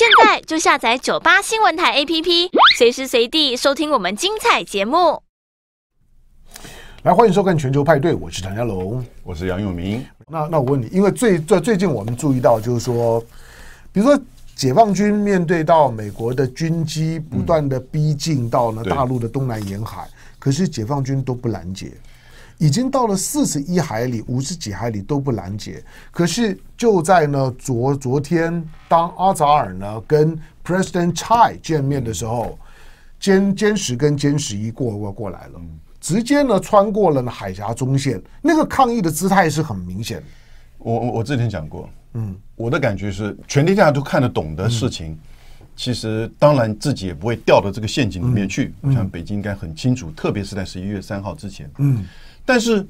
现在就下载九八新闻台 APP，随时随地收听我们精彩节目。来，欢迎收看《全球派对》，我是唐家龙，我是杨永明。那那我问你，因为最最最近我们注意到，就是说，比如说解放军面对到美国的军机不断的逼近到呢大陆的东南沿海，可是解放军都不拦截。已经到了四十一海里、五十几海里都不拦截，可是就在呢昨昨天，当阿扎尔呢跟 President Chai 见面的时候，歼歼十跟歼十一过过过来了，直接呢穿过了海峡中线，那个抗议的姿态是很明显。我我之前讲过，嗯，我的感觉是，全天下都看得懂的事情，其实当然自己也不会掉到这个陷阱里面去。我想北京应该很清楚，特别是在十一月三号之前，嗯。但是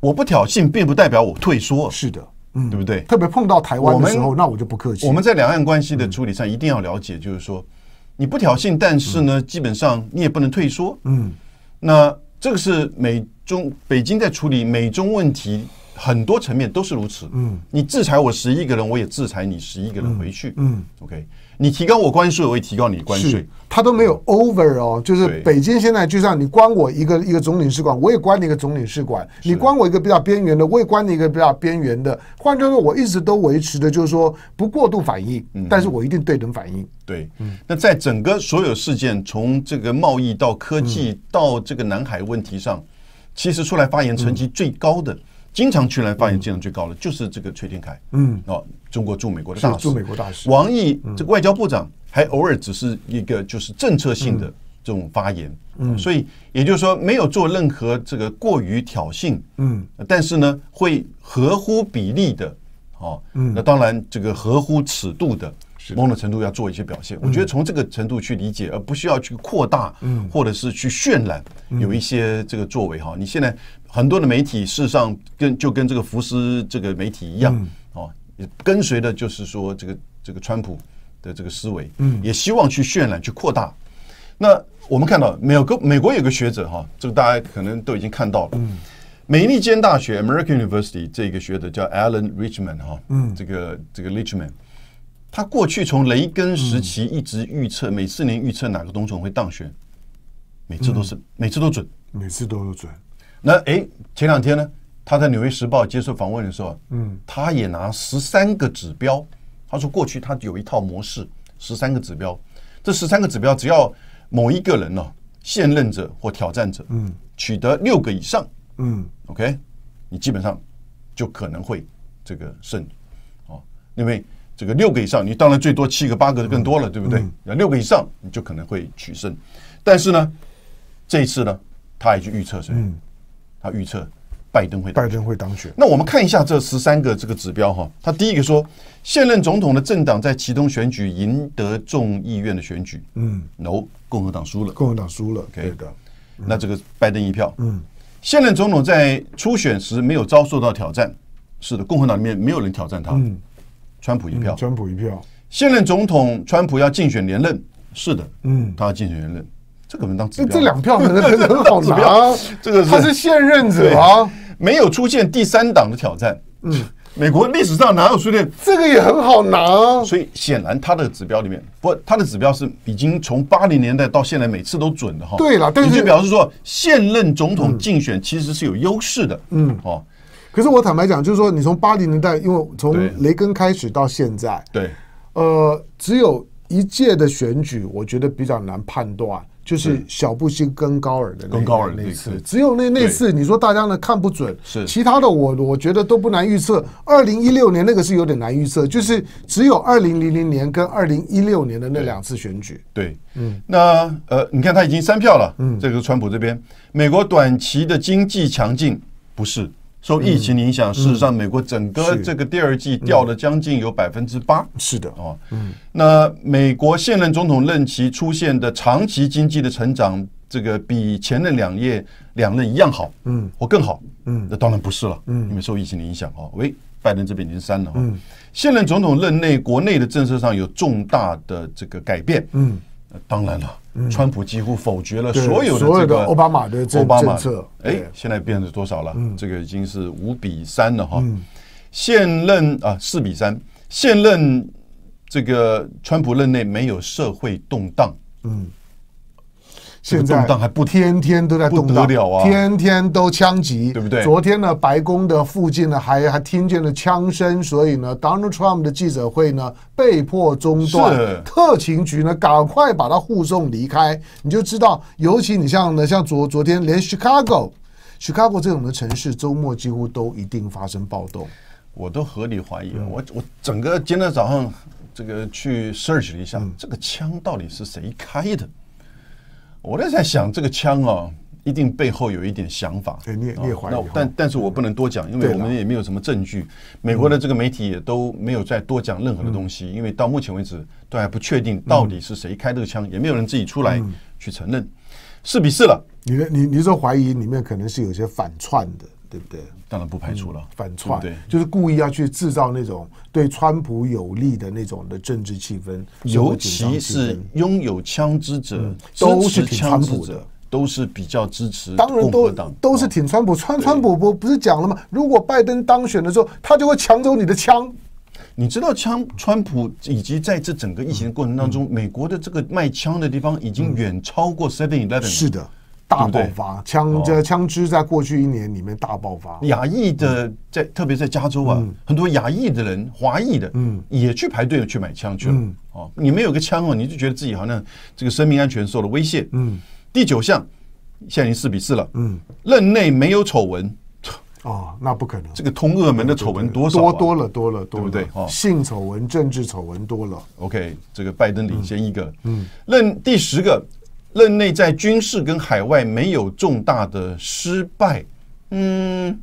我不挑衅，并不代表我退缩。是的，嗯，对不对？特别碰到台湾的时候，那我就不客气。我们在两岸关系的处理上，一定要了解，就是说，你不挑衅，但是呢，基本上你也不能退缩。嗯，那这个是美中北京在处理美中问题很多层面都是如此。嗯，你制裁我十一个人，我也制裁你十一个人回去。嗯，OK。你提高我关税，我会提高你关税。他都没有 over 哦，就是北京现在就像你关我一个一个总领事馆，我也关你一个总领事馆。你关我一个比较边缘的，我也关你一个比较边缘的。换句话说，我一直都维持的就是说不过度反应，但是我一定对等反应。对，那在整个所有事件，从这个贸易到科技到这个南海问题上，其实出来发言成绩最高的。经常去来发言，质量最高的就是这个崔天凯。嗯，哦，中国驻美国的大使，驻美国大使王毅，这个外交部长还偶尔只是一个就是政策性的这种发言。嗯，所以也就是说没有做任何这个过于挑衅。嗯，但是呢，会合乎比例的，哦，嗯，那当然这个合乎尺度的。某种程度要做一些表现，我觉得从这个程度去理解，而不需要去扩大，或者是去渲染，有一些这个作为哈。你现在很多的媒体，事实上跟就跟这个福斯这个媒体一样，哦，跟随的就是说这个这个川普的这个思维，嗯，也希望去渲染去扩大。那我们看到美国美国有个学者哈，这个大家可能都已经看到了，美利坚大学 American University 这个学者叫 Alan Richmond 哈，嗯，这个这个 r i c h m a n 他过去从雷根时期一直预测，每四年预测哪个总统会当选，每次都是每次都准，每次都准。那哎，前两天呢，他在《纽约时报》接受访问的时候，嗯，他也拿十三个指标，他说过去他有一套模式，十三个指标，这十三个指标只要某一个人呢，现任者或挑战者，嗯，取得六个以上，嗯，OK，你基本上就可能会这个胜，哦，因为。这个六个以上，你当然最多七个、八个的更多了，对不对？那六个以上，你就可能会取胜。但是呢，这一次呢，他还去预测谁？他预测拜登会拜登会当选。那我们看一下这十三个这个指标哈。他第一个说，现任总统的政党在其中选举赢得众议院的选举。嗯，no，共和党输了，共和党输了，以的。那这个拜登一票，嗯，现任总统在初选时没有遭受到挑战，是的，共和党里面没有人挑战他。川普一票，川普一票。现任总统川普要竞选连任，是的，嗯，他要竞选连任，这个能当指标？这两票可能很好拿，这个他是现任者啊，没有出现第三党的挑战，嗯，美国历史上哪有出现？这个也很好拿，所以显然他的指标里面，不，他的指标是已经从八零年代到现在每次都准的哈。对了，你就表示说现任总统竞选其实是有优势的，嗯，哦。可是我坦白讲，就是说，你从八零年代，因为从雷根开始到现在，对，呃，只有一届的选举，我觉得比较难判断，就是小布希跟高尔的跟高尔那次，只有那那次，你说大家呢看不准，是其他的，我我觉得都不难预测。二零一六年那个是有点难预测，就是只有二零零零年跟二零一六年的那两次选举，对，嗯，那呃，你看他已经三票了，嗯，这个川普这边，美国短期的经济强劲不是。受疫情影响，事实上，美国整个这个第二季掉了将近有百分之八。是的，哦，那美国现任总统任期出现的长期经济的成长，这个比前任两任两任一样好，嗯，或更好，嗯，那当然不是了，嗯，因为受疫情影响哦，喂，拜登这边已经删了，嗯，现任总统任内国内的政策上有重大的这个改变，嗯，当然了。川普几乎否决了所有的所有的奥巴马的政政策，哎，现在变成多少了？这个已经是五比三了哈。现任啊四比三，现任这个川普任内没有社会动荡，嗯。现在动荡还不天天都在动荡了啊！天天都枪击，对不对？昨天呢，白宫的附近呢，还还听见了枪声，所以呢，Donald Trump 的记者会呢被迫中断，特勤局呢赶快把他护送离开。你就知道，尤其你像呢，像昨昨天，连 Chicago，Chicago 这种的城市，周末几乎都一定发生暴动。我都合理怀疑，我我整个今天早上这个去 search 了一下，这个枪到底是谁开的？我在在想这个枪哦。一定背后有一点想法。对，你你也怀疑，但但是我不能多讲，因为我们也没有什么证据。美国的这个媒体也都没有再多讲任何的东西，因为到目前为止都还不确定到底是谁开这个枪，也没有人自己出来去承认。四比四了，你的你你说怀疑里面可能是有些反串的？对不对？当然不排除了，反串对，就是故意要去制造那种对川普有利的那种的政治气氛。尤其是拥有枪支者，都是挺川普的，都是比较支持。当然都都是挺川普。川川普不不是讲了吗？如果拜登当选的时候，他就会抢走你的枪。你知道枪，川普以及在这整个疫情的过程当中，美国的这个卖枪的地方已经远超过 Seven Eleven。是的。大爆发，枪这枪支在过去一年里面大爆发。亚裔的在，特别在加州啊，很多亚裔的人、华裔的，嗯，也去排队去买枪去了。嗯，哦，你没有个枪哦，你就觉得自己好像这个生命安全受了威胁。嗯，第九项，现在已经四比四了。嗯，任内没有丑闻，哦，那不可能。这个通恶门的丑闻多少？多多了，多了，对不对？哦，性丑闻、政治丑闻多了。OK，这个拜登领先一个。嗯，任第十个。任内在军事跟海外没有重大的失败，嗯，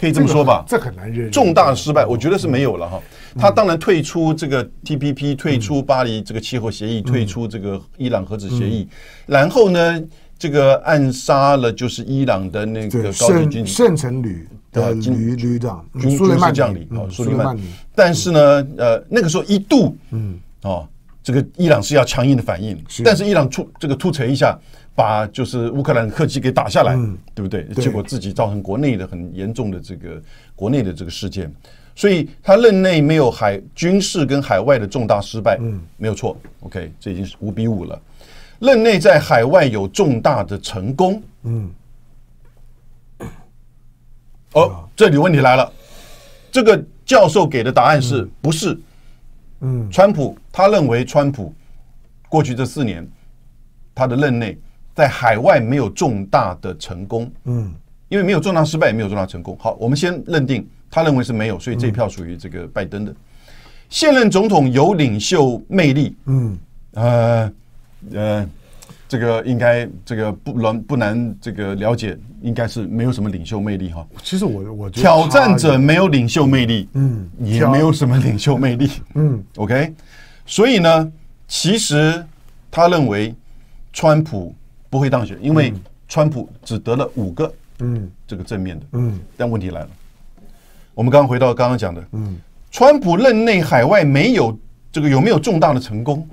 可以这么说吧？这很难认重大的失败，我觉得是没有了哈。他当然退出这个 T P P，退出巴黎这个气候协议，退出这个伊朗核子协议，然后呢，这个暗杀了就是伊朗的那个高级军，圣城旅的旅旅长苏莱曼将军。哦，苏莱曼。但是呢，呃，那个时候一度，嗯，哦。这个伊朗是要强硬的反应，但是伊朗突这个突锤一下，把就是乌克兰的客机给打下来，对不对？结果自己造成国内的很严重的这个国内的这个事件，所以他任内没有海军事跟海外的重大失败，没有错。OK，这已经是五比五了。任内在海外有重大的成功，嗯。哦，这里问题来了，这个教授给的答案是不是？嗯，川普他认为川普过去这四年他的任内在海外没有重大的成功，嗯，因为没有重大失败，也没有重大成功。好，我们先认定他认为是没有，所以这一票属于这个拜登的现任总统有领袖魅力，嗯，呃，呃。这个应该这个不难不难这个了解，应该是没有什么领袖魅力哈。其实我我挑战者没有领袖魅力，嗯，也没有什么领袖魅力，嗯，OK。所以呢，其实他认为川普不会当选，因为川普只得了五个，嗯，这个正面的，嗯。但问题来了，我们刚刚回到刚刚讲的，嗯，川普任内海外没有这个有没有重大的成功？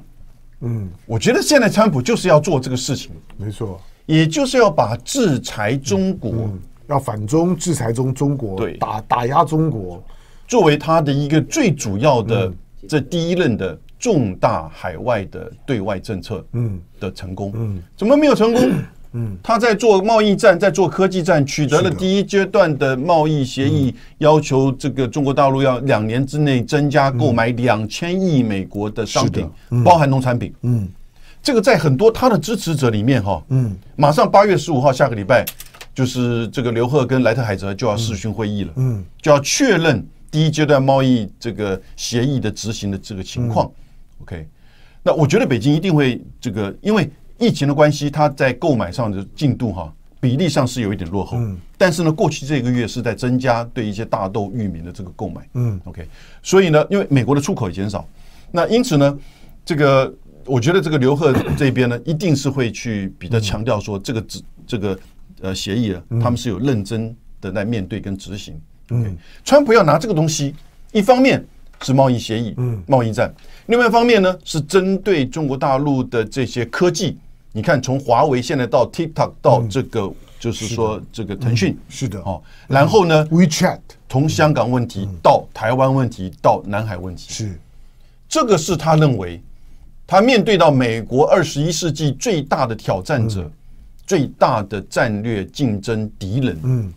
嗯，我觉得现在川普就是要做这个事情，没错，也就是要把制裁中国、要反中、制裁中中国、对打打压中国，作为他的一个最主要的这第一任的重大海外的对外政策，嗯，的成功，嗯，怎么没有成功？嗯，他在做贸易战，在做科技战，取得了第一阶段的贸易协议，要求这个中国大陆要两年之内增加购买两千亿美国的商品，包含农产品。嗯，这个在很多他的支持者里面哈，嗯，马上八月十五号，下个礼拜就是这个刘鹤跟莱特海泽就要视讯会议了，嗯，就要确认第一阶段贸易这个协议的执行的这个情况。OK，那我觉得北京一定会这个，因为。疫情的关系，它在购买上的进度哈比例上是有一点落后，但是呢，过去这个月是在增加对一些大豆玉米的这个购买。嗯，OK，所以呢，因为美国的出口也减少，那因此呢，这个我觉得这个刘贺这边呢，一定是会去比较强调说，这个这这个呃协议啊，他们是有认真的在面对跟执行。嗯，川普要拿这个东西，一方面是贸易协议，嗯，贸易战，另外一方面呢是针对中国大陆的这些科技。你看，从华为现在到 TikTok，到这个，就是说这个腾讯，是的，哦，然后呢，WeChat，从香港问题到台湾问题到南海问题，是这个是他认为他面对到美国二十一世纪最大的挑战者，最大的战略竞争敌人，嗯，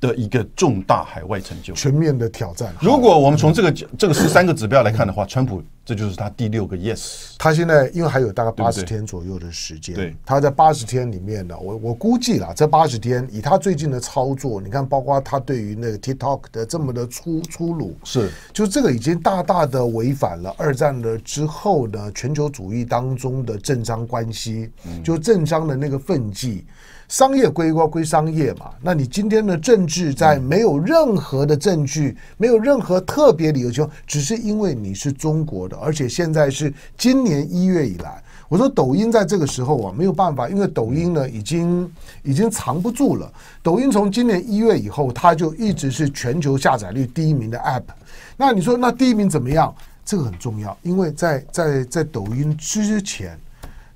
的一个重大海外成就，全面的挑战。如果我们从这个这个十三个指标来看的话，川普。这就是他第六个 yes。他现在因为还有大概八十天左右的时间，他在八十天里面呢，我我估计啦，这八十天以他最近的操作，你看，包括他对于那个 TikTok 的这么的粗粗鲁，是就这个已经大大的违反了二战了之后的全球主义当中的政商关系，就政商的那个分际。商业归归商业嘛，那你今天的政治在没有任何的证据，没有任何特别理由，就只是因为你是中国的，而且现在是今年一月以来，我说抖音在这个时候啊没有办法，因为抖音呢已经已经藏不住了。抖音从今年一月以后，它就一直是全球下载率第一名的 App。那你说那第一名怎么样？这个很重要，因为在在在抖音之前，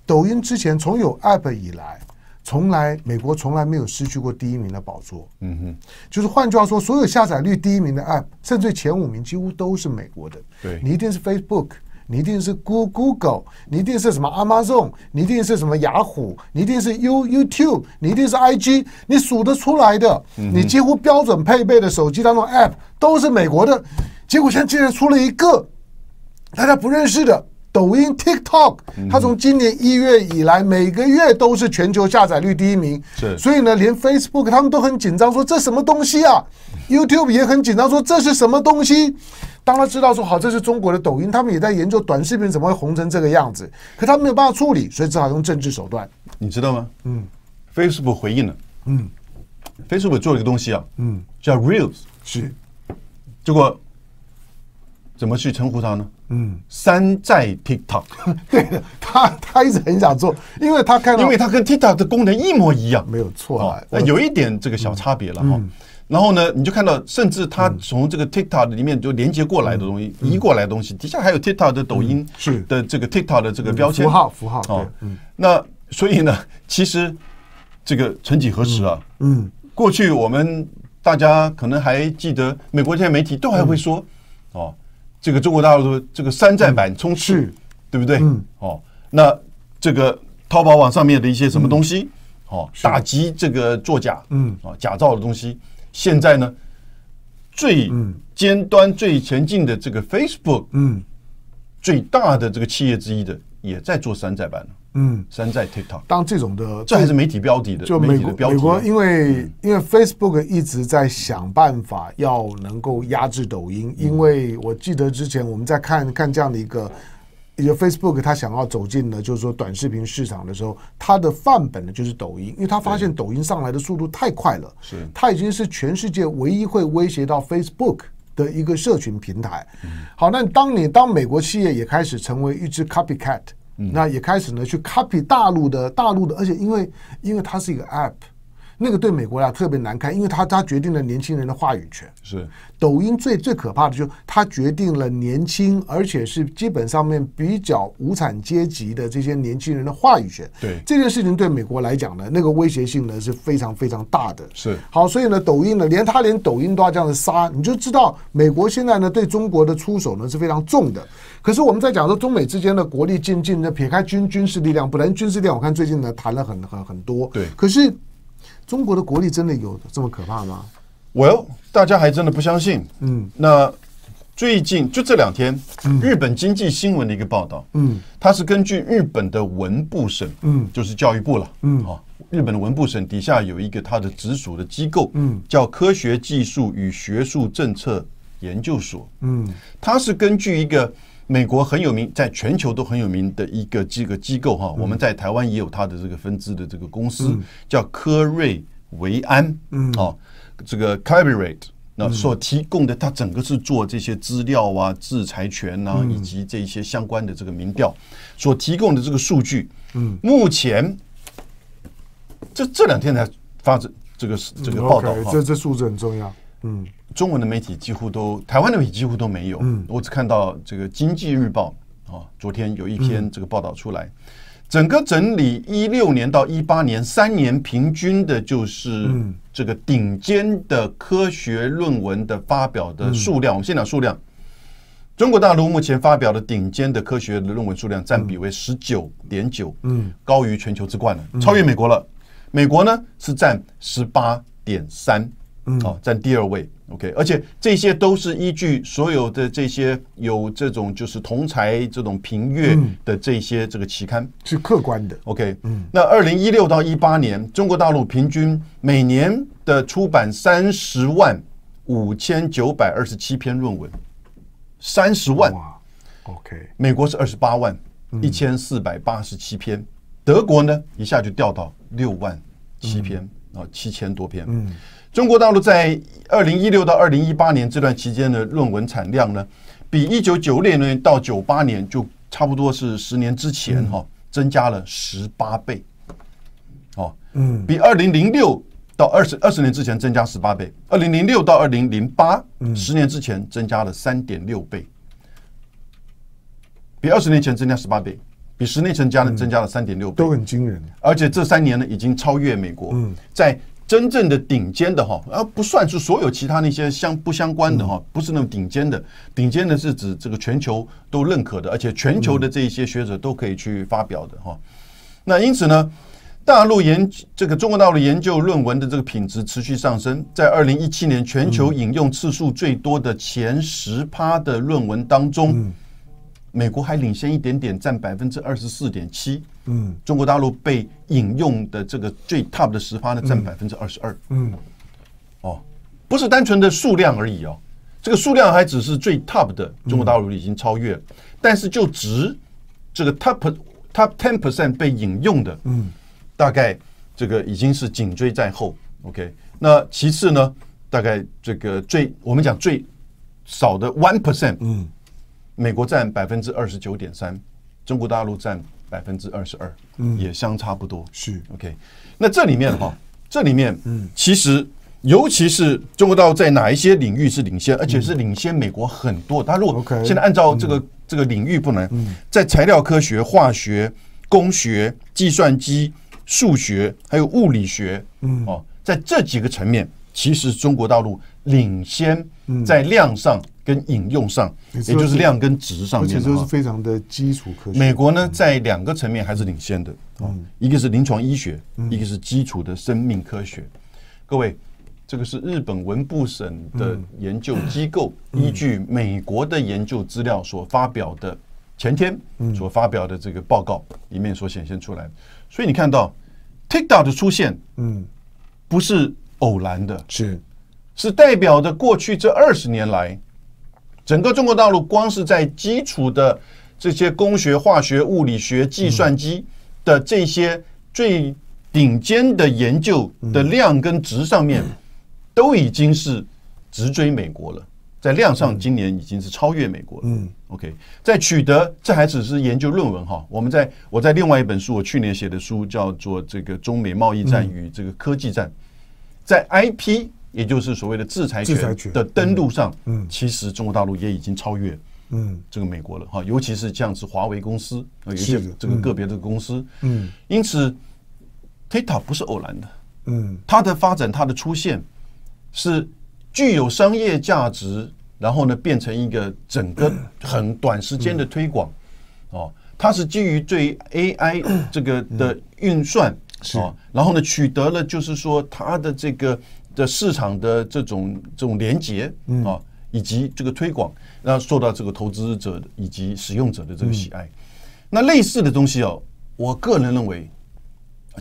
抖音之前从有 App 以来。从来，美国从来没有失去过第一名的宝座。嗯哼，就是换句话说，所有下载率第一名的 App，甚至前五名几乎都是美国的。对，你一定是 Facebook，你一定是 Google，你一定是什么 Amazon，你一定是什么雅虎，你一定是 You YouTube，你一定是 IG，你数得出来的，你几乎标准配备的手机当中 App 都是美国的。结果现在竟然出了一个大家不认识的。抖音 TikTok，它从今年一月以来每个月都是全球下载率第一名，对，所以呢，连 Facebook 他们都很紧张，说这什么东西啊？YouTube 也很紧张，说这是什么东西？当他知道说好这是中国的抖音，他们也在研究短视频怎么会红成这个样子，可他没有办法处理，所以只好用政治手段。你知道吗？嗯，Facebook 回应了，嗯，Facebook 做了一个东西啊，嗯，叫 Reels，是，结果怎么去称呼它呢？嗯，山寨 TikTok，对他，他一直很想做，因为他看到，因为他跟 TikTok 的功能一模一样，没有错啊，有一点这个小差别了哈。然后呢，你就看到，甚至他从这个 TikTok 里面就连接过来的东西，移过来的东西，底下还有 TikTok 的抖音是的这个 TikTok 的这个标签符号符号哦。那所以呢，其实这个曾几何时啊，嗯，过去我们大家可能还记得，美国这些媒体都还会说，哦。这个中国大陆的这个山寨版充斥，对不对？哦，那这个淘宝网上面的一些什么东西，哦，打击这个作假，嗯，啊，假造的东西，现在呢，最尖端、最前进的这个 Facebook，嗯，最大的这个企业之一的，也在做山寨版了。嗯，山寨 TikTok。当这种的，这还是媒体标的的。就美国美国，因为因为 Facebook 一直在想办法要能够压制抖音，因为我记得之前我们在看看这样的一个，一个 Facebook 它想要走进的，就是说短视频市场的时候，它的范本呢就是抖音，因为它发现抖音上来的速度太快了，是它已经是全世界唯一会威胁到 Facebook 的一个社群平台。好，那当你当美国企业也开始成为一只 copycat。那也开始呢，去 copy 大陆的，大陆的，而且因为因为它是一个 app。那个对美国呀特别难看，因为它它决定了年轻人的话语权。是抖音最最可怕的，就它决定了年轻，而且是基本上面比较无产阶级的这些年轻人的话语权。对这件事情，对美国来讲呢，那个威胁性呢是非常非常大的。是好，所以呢，抖音呢，连他连抖音都要这样子杀，你就知道美国现在呢对中国的出手呢是非常重的。可是我们在讲说中美之间的国力进进呢，撇开军军事力量，本来军事力量我看最近呢谈了很很很多。对，可是。中国的国力真的有这么可怕吗？Well，大家还真的不相信。嗯，那最近就这两天，日本经济新闻的一个报道，嗯，它是根据日本的文部省，嗯，就是教育部了，嗯，啊，日本的文部省底下有一个它的直属的机构，嗯，叫科学技术与学术政策研究所，嗯，它是根据一个。美国很有名，在全球都很有名的一个这个机构哈，我们在台湾也有它的这个分支的这个公司，叫科瑞维安，嗯，啊，这个 c o b a r i a n t 那所提供的它整个是做这些资料啊、制裁权啊以及这些相关的这个民调所提供的这个数据，嗯，目前这这两天才发这这个这个报道，这这数字很重要，嗯。中文的媒体几乎都，台湾的媒体几乎都没有。嗯，我只看到这个《经济日报》啊，昨天有一篇这个报道出来，整个整理一六年到一八年三年平均的，就是这个顶尖的科学论文的发表的数量。我们先讲数量，中国大陆目前发表的顶尖的科学论文数量占比为十九点九，嗯，高于全球之冠了，超越美国了。美国呢是占十八点三，嗯，啊，占第二位。OK，而且这些都是依据所有的这些有这种就是同才这种评阅的这些这个期刊是客观的。OK，嗯，那二零一六到一八年，中国大陆平均每年的出版三十万五千九百二十七篇论文，三十万。OK，美国是二十八万一千四百八十七篇，德国呢一下就掉到六万七篇啊，七千多篇。嗯。中国大陆在二零一六到二零一八年这段期间的论文产量呢，比一九九六年到九八年就差不多是十年之前哈，增加了十八倍，哦，嗯，比二零零六到二十二十年之前增加十八倍，二零零六到二零零八十年之前增加了三点六倍，比二十年前增加十八倍，比十年前增加增加了三点六倍，都很惊人，而且这三年呢已经超越美国，嗯，在。真正的顶尖的哈，而不算是所有其他那些相不相关的哈，不是那么顶尖的。顶尖的是指这个全球都认可的，而且全球的这一些学者都可以去发表的哈。那因此呢，大陆研这个中国大陆研究论文的这个品质持续上升，在二零一七年全球引用次数最多的前十趴的论文当中。美国还领先一点点，占百分之二十四点七。嗯，中国大陆被引用的这个最 top 的十趴呢，占百分之二十二。嗯，哦，不是单纯的数量而已哦，这个数量还只是最 top 的。中国大陆已经超越，但是就值这个 top top ten percent 被引用的，嗯，大概这个已经是紧追在后。OK，那其次呢，大概这个最我们讲最少的 one percent，嗯。美国占百分之二十九点三，中国大陆占百分之二十二，嗯，也相差不多。是，OK，那这里面哈，这里面，嗯，其实尤其是中国大陆在哪一些领域是领先，而且是领先美国很多。它如果现在按照这个这个领域，不能在材料科学、化学、工学、计算机、数学，还有物理学，嗯，哦，在这几个层面，其实中国大陆领先，在量上。跟引用上，也就是量跟值上面，而且都是非常的基础科学。美国呢，在两个层面还是领先的啊，一个是临床医学，一个是基础的生命科学。各位，这个是日本文部省的研究机构依据美国的研究资料所发表的前天所发表的这个报告里面所显现出来。所以你看到 TikTok 的出现，嗯，不是偶然的，是是代表着过去这二十年来。整个中国大陆光是在基础的这些工学、化学、物理学、计算机的这些最顶尖的研究的量跟值上面，都已经是直追美国了。在量上，今年已经是超越美国了。嗯，OK，在取得这还只是研究论文哈。我们在我在另外一本书，我去年写的书叫做《这个中美贸易战与这个科技战》，在 IP。也就是所谓的制裁权的登陆上，嗯，其实中国大陆也已经超越，嗯，这个美国了哈，尤其是像是华为公司啊，有些这个个别的公司，嗯，因此，TikTok 不是偶然的，嗯，它的发展，它的出现是具有商业价值，然后呢，变成一个整个很短时间的推广，哦，它是基于对 AI 这个的运算，是，然后呢，取得了就是说它的这个。的市场的这种这种连接啊，以及这个推广，让受到这个投资者以及使用者的这个喜爱。那类似的东西哦，我个人认为，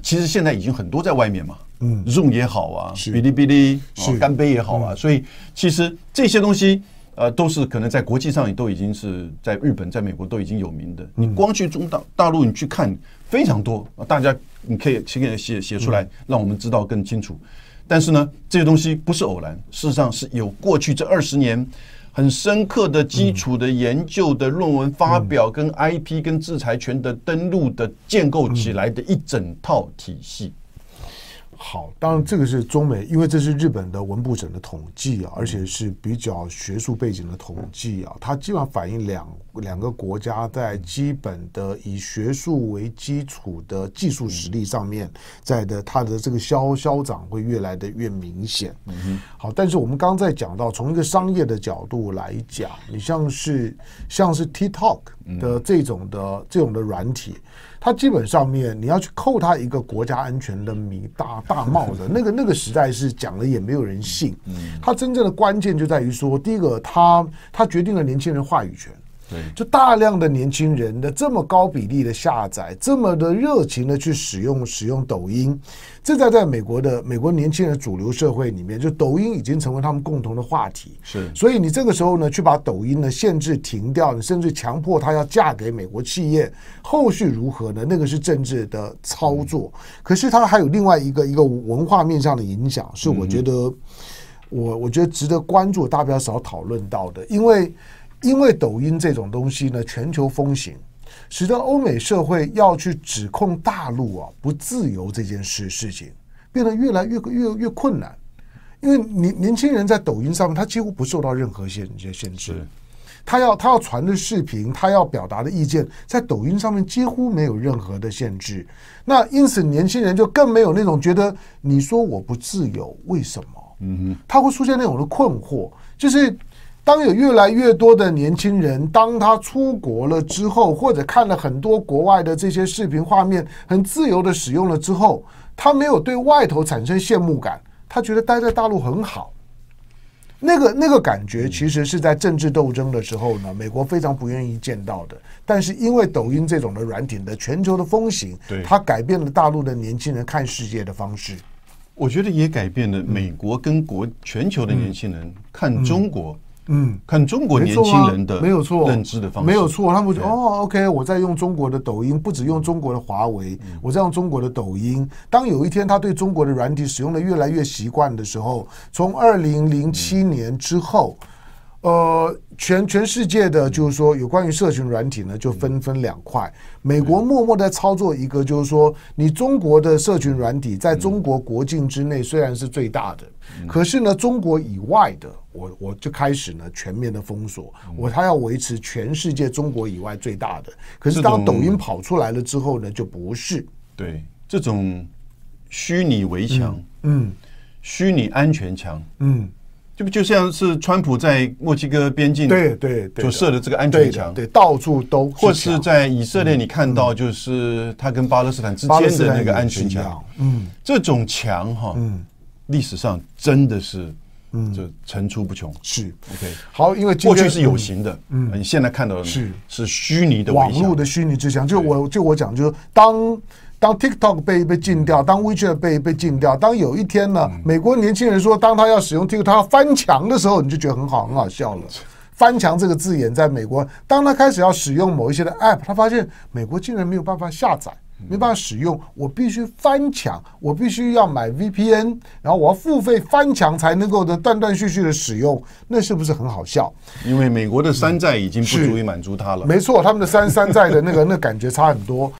其实现在已经很多在外面嘛，嗯，Zoom 也好啊，哔哩哔哩，是干杯也好啊，所以其实这些东西呃，都是可能在国际上都已经是在日本、在美国都已经有名的。你光去中大大陆，你去看非常多，大家你可以请给写写出来，让我们知道更清楚。但是呢，这些东西不是偶然，事实上是有过去这二十年很深刻的基础的研究的论文发表、跟 IP、跟制裁权的登录的建构起来的一整套体系。好，当然这个是中美，因为这是日本的文部省的统计啊，而且是比较学术背景的统计啊，它基本上反映两两个国家在基本的以学术为基础的技术实力上面，在的它的这个消消长会越来的越明显。嗯好，但是我们刚刚在讲到，从一个商业的角度来讲，你像是像是 TikTok 的这种的这种的软体。他基本上面你要去扣他一个国家安全的米大大帽子，那个那个时代是讲了也没有人信。他真正的关键就在于说，第一个，他他决定了年轻人话语权。就大量的年轻人的这么高比例的下载，这么的热情的去使用使用抖音，这在在美国的美国年轻人主流社会里面，就抖音已经成为他们共同的话题。是，所以你这个时候呢，去把抖音呢限制停掉，你甚至强迫他要嫁给美国企业，后续如何呢？那个是政治的操作。可是它还有另外一个一个文化面上的影响，是我觉得我我觉得值得关注，大家不较少讨论到的，因为。因为抖音这种东西呢，全球风行，使得欧美社会要去指控大陆啊不自由这件事事情，变得越来越越越困难。因为年年轻人在抖音上面，他几乎不受到任何限限制。他要他要传的视频，他要表达的意见，在抖音上面几乎没有任何的限制。那因此，年轻人就更没有那种觉得你说我不自由，为什么？嗯哼，他会出现那种的困惑，就是。当有越来越多的年轻人，当他出国了之后，或者看了很多国外的这些视频画面，很自由的使用了之后，他没有对外头产生羡慕感，他觉得待在大陆很好。那个那个感觉，其实是在政治斗争的时候呢，美国非常不愿意见到的。但是因为抖音这种的软体的全球的风行，它改变了大陆的年轻人看世界的方式。我觉得也改变了美国跟国全球的年轻人看中国。嗯，看中国年轻人的没有错认知的方式，没有错。他们哦，OK，我在用中国的抖音，不止用中国的华为，我在用中国的抖音。当有一天他对中国的软体使用的越来越习惯的时候，从二零零七年之后，呃，全全世界的就是说有关于社群软体呢，就分分两块。美国默默在操作一个，就是说你中国的社群软体在中国国境之内虽然是最大的，可是呢，中国以外的。我我就开始呢，全面的封锁。我他要维持全世界中国以外最大的。可是当抖音跑出来了之后呢，就不是。对，这种虚拟围墙，嗯，虚拟安全墙，嗯，就就像是川普在墨西哥边境对对所设的这个安全墙，对，到处都或是在以色列你看到就是他跟巴勒斯坦之间的那个安全墙，嗯，这种墙哈，嗯，历史上真的是。嗯，就层出不穷是 OK 好，因为过去是有形的，嗯，你现在看到的是是虚拟的网络的虚拟之墙。就我就我讲，就是当当 TikTok 被被禁掉，当 WeChat 被被禁掉，当有一天呢，美国年轻人说，当他要使用 TikTok 要翻墙的时候，你就觉得很好很好笑了。翻墙这个字眼在美国，当他开始要使用某一些的 App，他发现美国竟然没有办法下载。没办法使用，我必须翻墙，我必须要买 VPN，然后我要付费翻墙才能够的断断续续的使用，那是不是很好笑？因为美国的山寨已经不足以满足他了。没错，他们的三山寨的那个那感觉差很多。